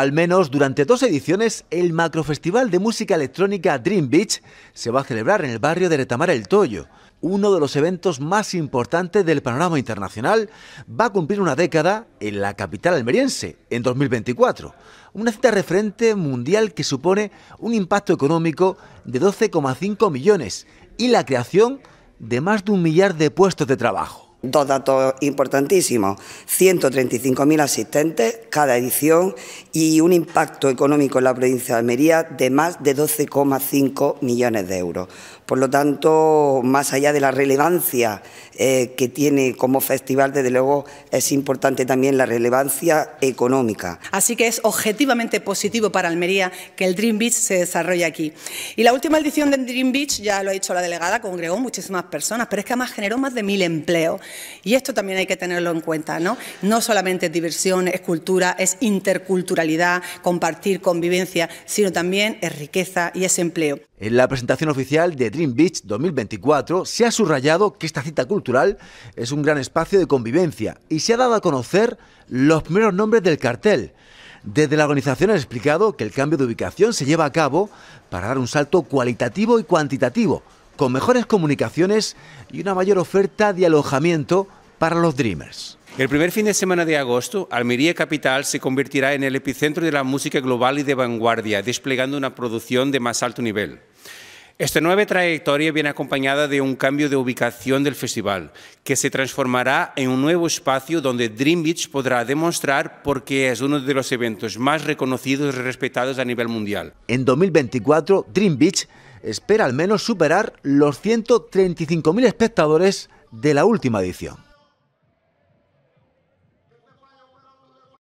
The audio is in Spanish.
Al menos durante dos ediciones, el macrofestival de música electrónica Dream Beach se va a celebrar en el barrio de Retamar el Toyo. Uno de los eventos más importantes del panorama internacional va a cumplir una década en la capital almeriense, en 2024. Una cita referente mundial que supone un impacto económico de 12,5 millones y la creación de más de un millar de puestos de trabajo. Dos datos importantísimos, 135.000 asistentes cada edición y un impacto económico en la provincia de Almería de más de 12,5 millones de euros. Por lo tanto, más allá de la relevancia eh, que tiene como festival, desde luego es importante también la relevancia económica. Así que es objetivamente positivo para Almería que el Dream Beach se desarrolle aquí. Y la última edición del Dream Beach, ya lo ha dicho la delegada, congregó muchísimas personas, pero es que además generó más de mil empleos. Y esto también hay que tenerlo en cuenta, ¿no? No solamente es diversión, es cultura, es interculturalidad, compartir, convivencia, sino también es riqueza y es empleo. En la presentación oficial de Dream Beach 2024 se ha subrayado que esta cita cultural es un gran espacio de convivencia y se ha dado a conocer los primeros nombres del cartel. Desde la organización han explicado que el cambio de ubicación se lleva a cabo para dar un salto cualitativo y cuantitativo con mejores comunicaciones y una mayor oferta de alojamiento para los Dreamers. El primer fin de semana de agosto, Almería Capital se convertirá en el epicentro de la música global y de vanguardia, desplegando una producción de más alto nivel. Esta nueva trayectoria viene acompañada de un cambio de ubicación del festival, que se transformará en un nuevo espacio donde Dream Beach podrá demostrar por qué es uno de los eventos más reconocidos y respetados a nivel mundial. En 2024, Dream Beach espera al menos superar los 135.000 espectadores de la última edición.